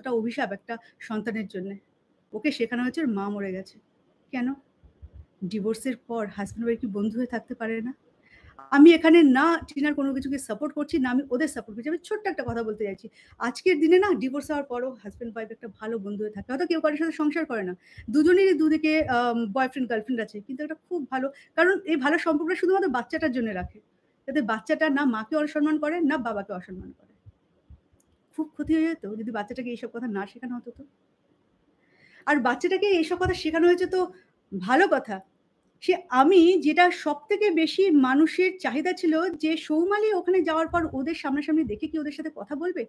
কতটা অভিশাপ একটা সন্তানের জন্যে ওকে শেখানো হয়েছে ওর মা মরে গেছে কেন ডিভোর্সের পর হাজব্যান্ড ওয়াইফ কি বন্ধু হয়ে থাকতে পারে না আমি এখানে না টিনার কোনো কিছুকে সাপোর্ট করছি না আমি ওদের সাপোর্ট করছি আমি ছোট্ট একটা কথা বলতে চাইছি আজকের দিনে না ডিভোর্স হওয়ার পরও হাজব্যান্ড ওয়াইফ একটা ভালো বন্ধু হয়ে থাকে হয়তো কেউ কারোর সাথে সংসার করে না দুজনেরই দুদিকে বয়ফ্রেন্ড গার্লফ্রেন্ড আছে কিন্তু এটা খুব ভালো কারণ এই ভালো সম্পর্কটা শুধুমাত্র বাচ্চাটার জন্য রাখে যাতে বাচ্চাটা না মাকে অসম্মান করে না বাবাকে অসম্মান করে খুব ক্ষতি হয়ে যেত যদি বাচ্চাটাকে এইসব কথা না শেখানো হতো তো আর বাচ্চাটাকে এইসব কথা শেখানো হয়েছে তো ভালো কথা সে আমি যেটা সব থেকে বেশি মানুষের চাহিদা ছিল যে সৌমালি ওখানে যাওয়ার পর ওদের সামনাসামনি দেখে কি ওদের সাথে কথা বলবে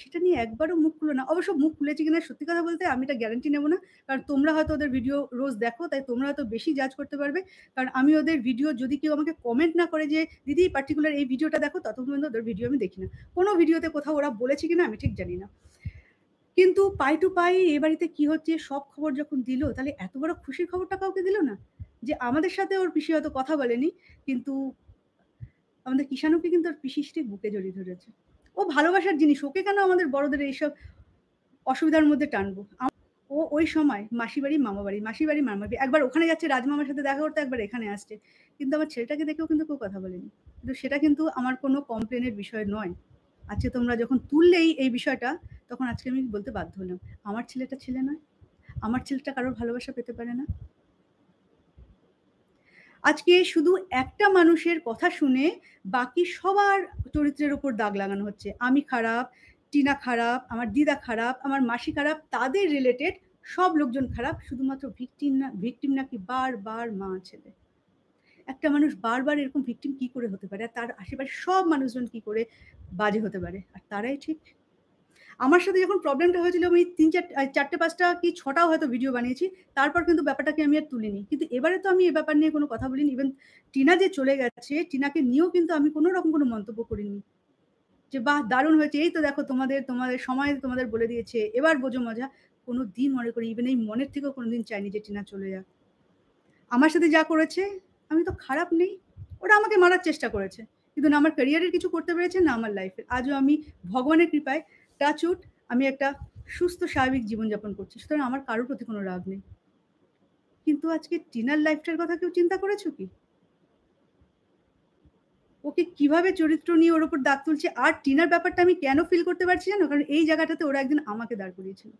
সেটা নিয়ে একবারও মুখ খুলো না অবশ্য মুখ খুলেছে কিনা সত্যি কথা বলতে আমি এটা গ্যারান্টি নেবো না কারণ তোমরা হয়তো ওদের ভিডিও রোজ দেখো তাই তোমরা হয়তো বেশি জাজ করতে পারবে কারণ আমি ওদের ভিডিও যদি কেউ আমাকে কমেন্ট না করে যে দিদি পার্টিকুলার এই ভিডিওটা দেখো ততক্ষণ পর্যন্ত ওদের ভিডিও আমি দেখি না কোনো ভিডিওতে কোথাও ওরা বলেছে কিনা আমি ঠিক জানি না কিন্তু পাই টু পাই এ বাড়িতে কী হচ্ছে সব খবর যখন দিল তাহলে এত বড় খুশির খবরটা কাউকে দিল না যে আমাদের সাথে ওর পিসি হয়তো কথা বলেনি কিন্তু আমাদের কিষাণুকে কিন্তু ওর পিসি বুকে জড়িয়ে ধরেছে ও ভালোবাসার জিনিস ওকে কেন আমাদের বড়দের এইসব অসুবিধার মধ্যে টানবো ও ওই সময় মাসি বাড়ি মামা বাড়ি মাসি বাড়ি মামা বাড়ি একবার ওখানে যাচ্ছে রাজমামার সাথে দেখা করতে একবার এখানে আসছে কিন্তু আমার ছেলেটাকে দেখেও কিন্তু কেউ কথা বলেনি কিন্তু সেটা কিন্তু আমার কোনো কমপ্লেনের বিষয় নয় আজকে তোমরা যখন তুললেই এই বিষয়টা তখন আজকে আমি বলতে বাধ্য হলাম আমার ছেলেটা ছেলে নয় আমার ছেলেটা কারোর ভালোবাসা পেতে পারে না আজকে শুধু একটা মানুষের কথা শুনে বাকি সবার চরিত্রের ওপর দাগ লাগানো হচ্ছে আমি খারাপ টিনা খারাপ আমার দিদা খারাপ আমার মাসি খারাপ তাদের রিলেটেড সব লোকজন খারাপ শুধুমাত্র ভিকটিম না ভিকটিম নাকি বারবার মা ছেলে একটা মানুষ বারবার এরকম ভিকটিম কি করে হতে পারে আর তার আশেপাশে সব মানুষজন কি করে বাজে হতে পারে আর তারাই ঠিক আমার সাথে যখন প্রবলেমটা হয়েছিল আমি তিন চার চারটে পাঁচটা কি ছটাও হয়তো ভিডিও বানিয়েছি তারপর কিন্তু ব্যাপারটাকে আমি আর তুলিনি কিন্তু এবারে তো আমি এ ব্যাপার নিয়ে কোনো কথা বলিনি ইভেন টিনা যে চলে গেছে টিনাকে নিয়েও কিন্তু আমি কোনো রকম কোনো মন্তব্য করিনি যে বাহ দারুণ হয়েছে এই তো দেখো তোমাদের তোমাদের সময় তোমাদের বলে দিয়েছে এবার বোঝো মজা কোনো দিন মনে করি ইভেন এই মনের থেকেও কোনো দিন চাইনি যে টিনা চলে যাক আমার সাথে যা করেছে আমি তো খারাপ নেই ওরা আমাকে মারার চেষ্টা করেছে কিন্তু না আমার ক্যারিয়ারের কিছু করতে পেরেছে না আমার লাইফে আজও আমি ভগবানের কৃপায় টাচুট আমি একটা সুস্থ স্বাভাবিক জীবনযাপন করছি সুতরাং আমার কারোর প্রতি কোনো রাগ নেই কিন্তু আজকে টিনার লাইফটার কথা কেউ চিন্তা করেছো কি ওকে কিভাবে চরিত্র নিয়ে ওর ওপর দাগ তুলছে আর টিনার ব্যাপারটা আমি কেন ফিল করতে পারছি জানো কারণ এই জায়গাটাতে ওরা একদিন আমাকে দাঁড় করিয়েছিল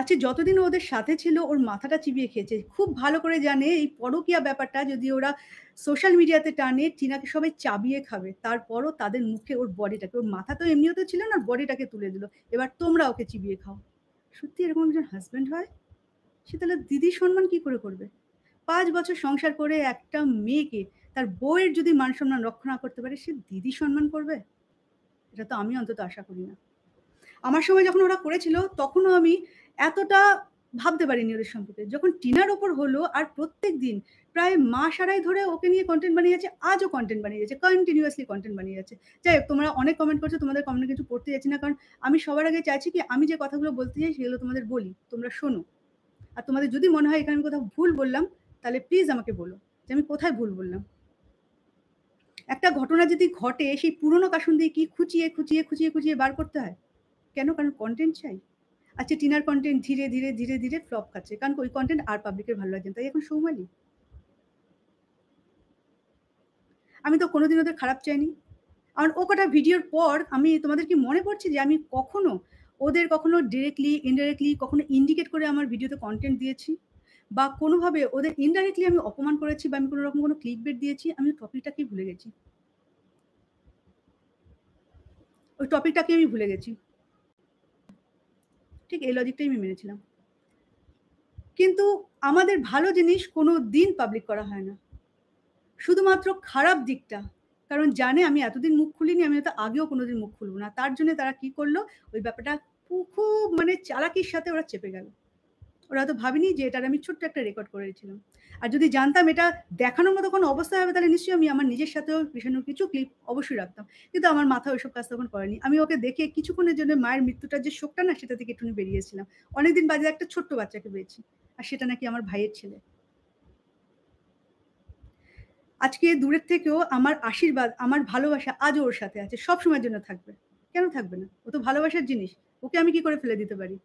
আচ্ছা যতদিন ওদের সাথে ছিল ওর মাথাটা চিবিয়ে খেয়েছে খুব ভালো করে জানে এই পরকিয়া ব্যাপারটা যদি ওরা সোশ্যাল মিডিয়াতে টানে টিনাকে সবাই চাবিয়ে খাবে তারপরও তাদের মুখে ওর বডিটাকে ওর মাথা তো এমনিও তো ছিল না বডিটাকে তুলে দিল এবার তোমরা ওকে চিবিয়ে খাও সত্যি এরকম একজন হাজব্যান্ড হয় সে তাহলে দিদি সম্মান কি করে করবে পাঁচ বছর সংসার করে একটা মেয়েকে তার বউয়ের যদি মান সম্মান রক্ষণা করতে পারে সে দিদি সম্মান করবে এটা তো আমি অন্তত আশা করি না আমার সময় যখন ওরা করেছিল তখনও আমি এতটা ভাবতে পারিনি ওদের সম্পর্কে যখন টিনার ওপর হলো আর প্রত্যেক দিন প্রায় মাস আড়াই ধরে ওকে নিয়ে কন্টেন্ট বানিয়ে যাচ্ছে আজও কন্টেন্ট বানিয়ে যাচ্ছে কন্টিনিউয়াসলি কন্টেন্ট বানিয়ে যাচ্ছে যাই হোক তোমরা অনেক কমেন্ট করছো তোমাদের কমেন্ট কিছু পড়তে যাচ্ছি না কারণ আমি সবার আগে চাইছি কি আমি যে কথাগুলো বলতে চাই সেগুলো তোমাদের বলি তোমরা শোনো আর তোমাদের যদি মনে হয় এখানে আমি কোথাও ভুল বললাম তাহলে প্লিজ আমাকে বলো যে আমি কোথায় ভুল বললাম একটা ঘটনা যদি ঘটে সেই পুরনো কাশুন দিয়ে কি খুঁচিয়ে খুঁচিয়ে খুঁচিয়ে খুঁচিয়ে বার করতে হয় কেন কারণ কন্টেন্ট চাই আচ্ছা টিনার কন্টেন্ট ধীরে ধীরে ধীরে ধীরে ফ্লপ খাচ্ছে কারণ ওই কন্টেন্ট আর পাবলিকের ভালো লাগছে তাই এখন সৌমালি আমি তো কোনোদিন ওদের খারাপ চাইনি কারণ ও কটা ভিডিওর পর আমি তোমাদের কি মনে পড়ছে যে আমি কখনো ওদের কখনো ডিরেক্টলি ইনডাইরেক্টলি কখনো ইন্ডিকেট করে আমার ভিডিওতে কন্টেন্ট দিয়েছি বা কোনোভাবে ওদের ইনডাইরেক্টলি আমি অপমান করেছি বা আমি কোনো রকম কোনো ক্লিক বেট দিয়েছি আমি টপিকটাকেই ভুলে গেছি ওই টপিকটাকে আমি ভুলে গেছি ঠিক এই লজিকটাই আমি মেনেছিলাম কিন্তু আমাদের ভালো জিনিস কোনো দিন পাবলিক করা হয় না শুধুমাত্র খারাপ দিকটা কারণ জানে আমি এতদিন মুখ খুলিনি আমি হয়তো আগেও কোনোদিন মুখ খুলবো না তার জন্য তারা কি করলো ওই ব্যাপারটা খুব মানে চালাকির সাথে ওরা চেপে গেল ওরা তো ভাবিনি যে এটার আমি ছোট্ট একটা রেকর্ড করেছিলাম আর যদি জানতাম এটা দেখানোর মতো কোনো অবস্থা হবে তাহলে নিশ্চয়ই আমি আমার নিজের সাথেও কৃষাণুর কিছু ক্লিপ অবশ্যই রাখতাম কিন্তু আমার মাথা ওইসব কাজ তখন করেনি আমি ওকে দেখে কিছুক্ষণের জন্য মায়ের মৃত্যুটার যে শোকটা না সেটা থেকে একটুখানি বেরিয়েছিলাম অনেকদিন বাদে একটা ছোট্ট বাচ্চাকে পেয়েছি আর সেটা নাকি আমার ভাইয়ের ছেলে আজকে দূরের থেকেও আমার আশীর্বাদ আমার ভালোবাসা আজও ওর সাথে আছে সব সময়ের জন্য থাকবে কেন থাকবে না ও তো ভালোবাসার জিনিস ওকে আমি কি করে ফেলে দিতে পারি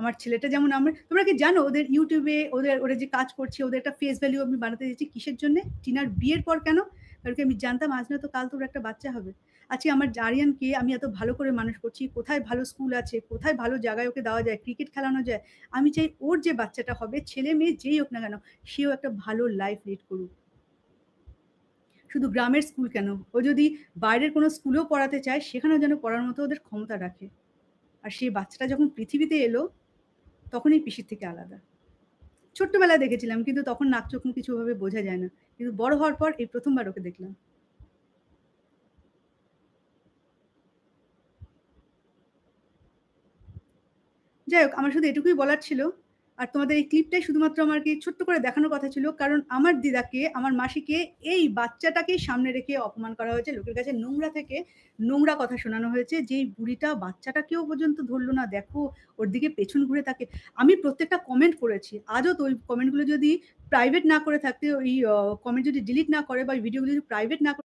আমার ছেলেটা যেমন আমার তোমরা কি জানো ওদের ইউটিউবে ওদের ওরা যে কাজ করছে ওদের একটা ফেস ভ্যালিউ আমি বানাতে চাইছি কিসের জন্য টিনার বিয়ের পর কেন কারণ আমি জানতাম আজ না তো কাল তোর একটা বাচ্চা হবে আজকে আমার জারিয়ানকে আমি এত ভালো করে মানুষ করছি কোথায় ভালো স্কুল আছে কোথায় ভালো জায়গায় ওকে দেওয়া যায় ক্রিকেট খেলানো যায় আমি চাই ওর যে বাচ্চাটা হবে ছেলে মেয়ে যেই হোক না কেন সেও একটা ভালো লাইফ লিড করুক শুধু গ্রামের স্কুল কেন ও যদি বাইরের কোনো স্কুলেও পড়াতে চায় সেখানেও যেন পড়ার মতো ওদের ক্ষমতা রাখে আর সেই বাচ্চাটা যখন পৃথিবীতে এলো তখনই পিসির থেকে আলাদা ছোট্টবেলায় দেখেছিলাম কিন্তু তখন নাক চোখ মুখ কিছুভাবে বোঝা যায় না কিন্তু বড় হওয়ার পর এই প্রথমবার ওকে দেখলাম যাই হোক আমার শুধু এটুকুই বলার ছিল আর তোমাদের এই ক্লিপটাই শুধুমাত্র আমাকে ছোট্ট করে দেখানোর কথা ছিল কারণ আমার দিদাকে আমার মাসিকে এই বাচ্চাটাকেই সামনে রেখে অপমান করা হয়েছে লোকের কাছে নোংরা থেকে নোংরা কথা শোনানো হয়েছে যে এই বুড়িটা বাচ্চাটাকেও পর্যন্ত ধরলো না দেখো ওর দিকে পেছন ঘুরে থাকে আমি প্রত্যেকটা কমেন্ট করেছি আজও তো ওই কমেন্টগুলো যদি প্রাইভেট না করে থাকতে ওই কমেন্ট যদি ডিলিট না করে বা ভিডিওগুলো যদি প্রাইভেট না করে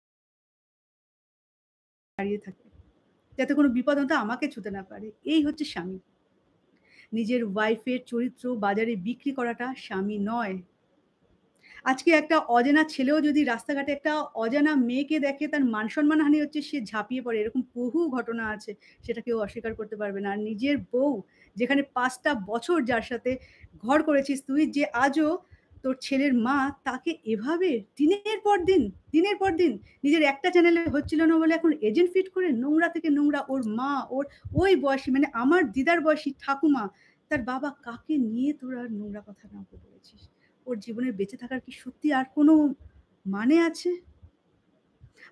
দাঁড়িয়ে থাকে যাতে কোনো বিপদ হতো আমাকে ছুতে না পারে এই হচ্ছে স্বামী নিজের ওয়াইফের চরিত্র বাজারে বিক্রি করাটা স্বামী নয় আজকে একটা অজানা ছেলেও যদি রাস্তাঘাটে একটা অজানা মেয়েকে দেখে তার মান সম্মানহানি হচ্ছে সে ঝাঁপিয়ে পড়ে এরকম বহু ঘটনা আছে সেটা কেউ অস্বীকার করতে পারবে না আর নিজের বউ যেখানে পাঁচটা বছর যার সাথে ঘর করেছিস তুই যে আজও তোর ছেলের মা তাকে এভাবে দিনের পর দিন দিনের পর দিন নিজের একটা চ্যানেলে হচ্ছিল না বলে এখন এজেন্ট ফিট করে নোংরা থেকে নোংরা ওর মা ওর ওই বয়সী মানে আমার দিদার বয়সী ঠাকুমা তার বাবা কাকে নিয়ে তোর আর নোংরা কথা না বলেছিস ওর জীবনের বেঁচে থাকার কি সত্যি আর কোনো মানে আছে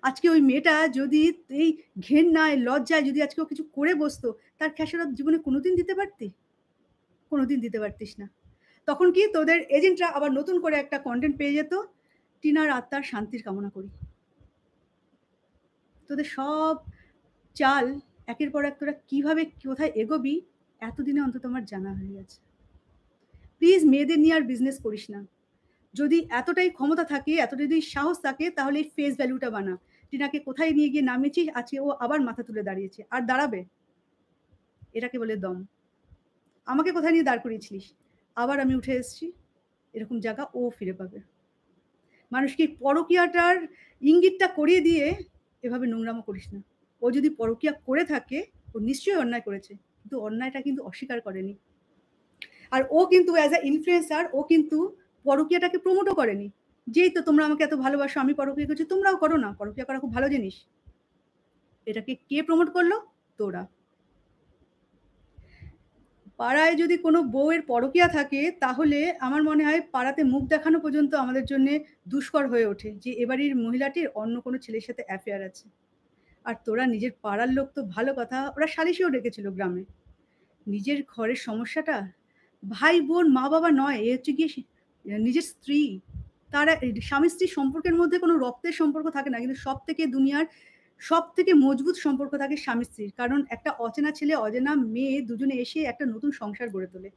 আজকে ওই মেয়েটা যদি এই ঘেন্নায় লজ্জায় যদি আজকে ও কিছু করে বসতো তার খেসারত জীবনে কোনোদিন দিতে পারতি কোনোদিন দিতে পারতিস না তখন কি তোদের এজেন্টরা আবার নতুন করে একটা কন্টেন্ট পেয়ে যেত টিনার আত্মার শান্তির কামনা করি তোদের সব চাল একের পর এক তোরা কীভাবে কোথায় এগোবি এতদিনে অন্তত আমার জানা হয়ে গেছে প্লিজ মেয়েদের নিয়ে আর বিজনেস করিস না যদি এতটাই ক্ষমতা থাকে এতটাই যদি সাহস থাকে তাহলে এই ফেস ভ্যালুটা বানা টিনাকে কোথায় নিয়ে গিয়ে নামিয়েছিস আজকে ও আবার মাথা তুলে দাঁড়িয়েছে আর দাঁড়াবে এটাকে বলে দম আমাকে কোথায় নিয়ে দাঁড় করিয়েছিলিস আবার আমি উঠে এসেছি এরকম জায়গা ও ফিরে পাবে মানুষকে পরকীয়াটার ইঙ্গিতটা করিয়ে দিয়ে এভাবে নোংরামো করিস না ও যদি পরকীয়া করে থাকে ও নিশ্চয়ই অন্যায় করেছে কিন্তু অন্যায়টা কিন্তু অস্বীকার করেনি আর ও কিন্তু অ্যাজ আ ইনফ্লুয়েন্সার ও কিন্তু পরকীয়াটাকে প্রমোটও করেনি যেই তো তোমরা আমাকে এত ভালোবাসো আমি পরকীয়া করছি তোমরাও করো না পরকীয়া করা খুব ভালো জিনিস এটাকে কে প্রমোট করলো তোরা পাড়ায় যদি কোনো বউয়ের পরকিয়া থাকে তাহলে আমার মনে হয় পাড়াতে মুখ দেখানো পর্যন্ত আমাদের জন্য দুষ্কর হয়ে ওঠে যে এবারের মহিলাটির অন্য কোনো ছেলের সাথে অ্যাফেয়ার আছে আর তোরা নিজের পাড়ার লোক তো ভালো কথা ওরা সালিশিও ডেকেছিল গ্রামে নিজের ঘরের সমস্যাটা ভাই বোন মা বাবা নয় এ হচ্ছে গিয়ে নিজের স্ত্রী তারা স্বামী স্ত্রীর সম্পর্কের মধ্যে কোনো রক্তের সম্পর্ক থাকে না কিন্তু সব থেকে দুনিয়ার সব থেকে মজবুত সম্পর্ক থাকে স্বামী স্ত্রীর কারণ একটা অচেনা ছেলে অজেনা মেয়ে দুজনে এসে একটা নতুন সংসার গড়ে তোলে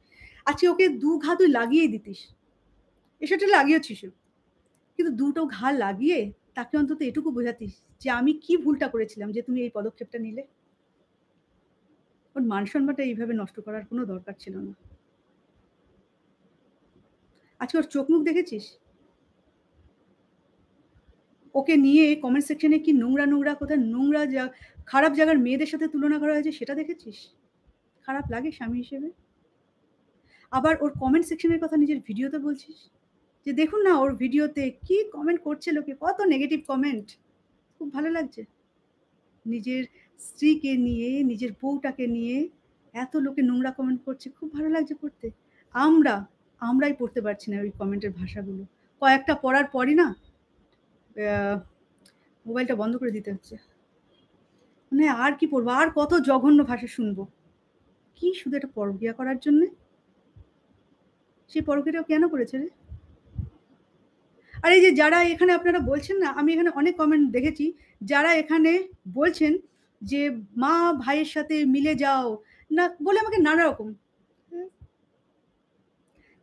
আজকে ওকে দু ঘা তুই লাগিয়ে দিতিস এসেটা লাগিয়েছিস কিন্তু দুটো ঘা লাগিয়ে তাকে অন্তত এটুকু বোঝাতিস যে আমি কি ভুলটা করেছিলাম যে তুমি এই পদক্ষেপটা নিলে ওর মান সম্মানটা এইভাবে নষ্ট করার কোনো দরকার ছিল না আজকে ওর চোখ মুখ দেখেছিস ওকে নিয়ে কমেন্ট সেকশনে কি নোংরা নোংরা কোথায় নোংরা যা খারাপ জায়গার মেয়েদের সাথে তুলনা করা হয়েছে সেটা দেখেছিস খারাপ লাগে স্বামী হিসেবে আবার ওর কমেন্ট সেকশনের কথা নিজের ভিডিওতে বলছিস যে দেখুন না ওর ভিডিওতে কি কমেন্ট করছে লোকে কত নেগেটিভ কমেন্ট খুব ভালো লাগছে নিজের স্ত্রীকে নিয়ে নিজের বউটাকে নিয়ে এত লোকে নোংরা কমেন্ট করছে খুব ভালো লাগছে পড়তে আমরা আমরাই পড়তে পারছি না ওই কমেন্টের ভাষাগুলো কয়েকটা পড়ার পরই না মোবাইলটা বন্ধ করে দিতে হচ্ছে মানে আর কি পড়বো আর কত জঘন্য ভাষা শুনবো কি শুধু এটা পরকিয়া করার জন্যে সেই পরকিয়াটা কেন করেছে রে আর এই যে যারা এখানে আপনারা বলছেন না আমি এখানে অনেক কমেন্ট দেখেছি যারা এখানে বলছেন যে মা ভাইয়ের সাথে মিলে যাও না বলে আমাকে নানা রকম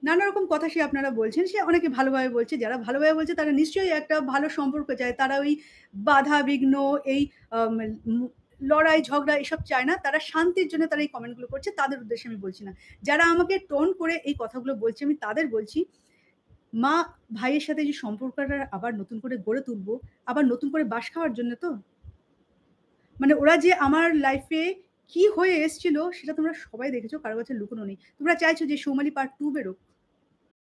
নানা রকম কথা সে আপনারা বলছেন সে অনেকে ভালোভাবে বলছে যারা ভালোভাবে বলছে তারা নিশ্চয়ই একটা ভালো সম্পর্ক চায় তারা ওই বাধা বিঘ্ন এই লড়াই ঝগড়া এসব চায় না তারা শান্তির জন্য তারা এই কমেন্টগুলো করছে তাদের উদ্দেশ্যে আমি বলছি না যারা আমাকে টোন করে এই কথাগুলো বলছে আমি তাদের বলছি মা ভাইয়ের সাথে যে সম্পর্কটা আবার নতুন করে গড়ে তুলবো আবার নতুন করে বাস খাওয়ার জন্য তো মানে ওরা যে আমার লাইফে কি হয়ে এসছিল সেটা তোমরা সবাই দেখেছো কারো কাছে লুকোনো নেই তোমরা চাইছো যে সৌমালি পার্ট টু বেরোক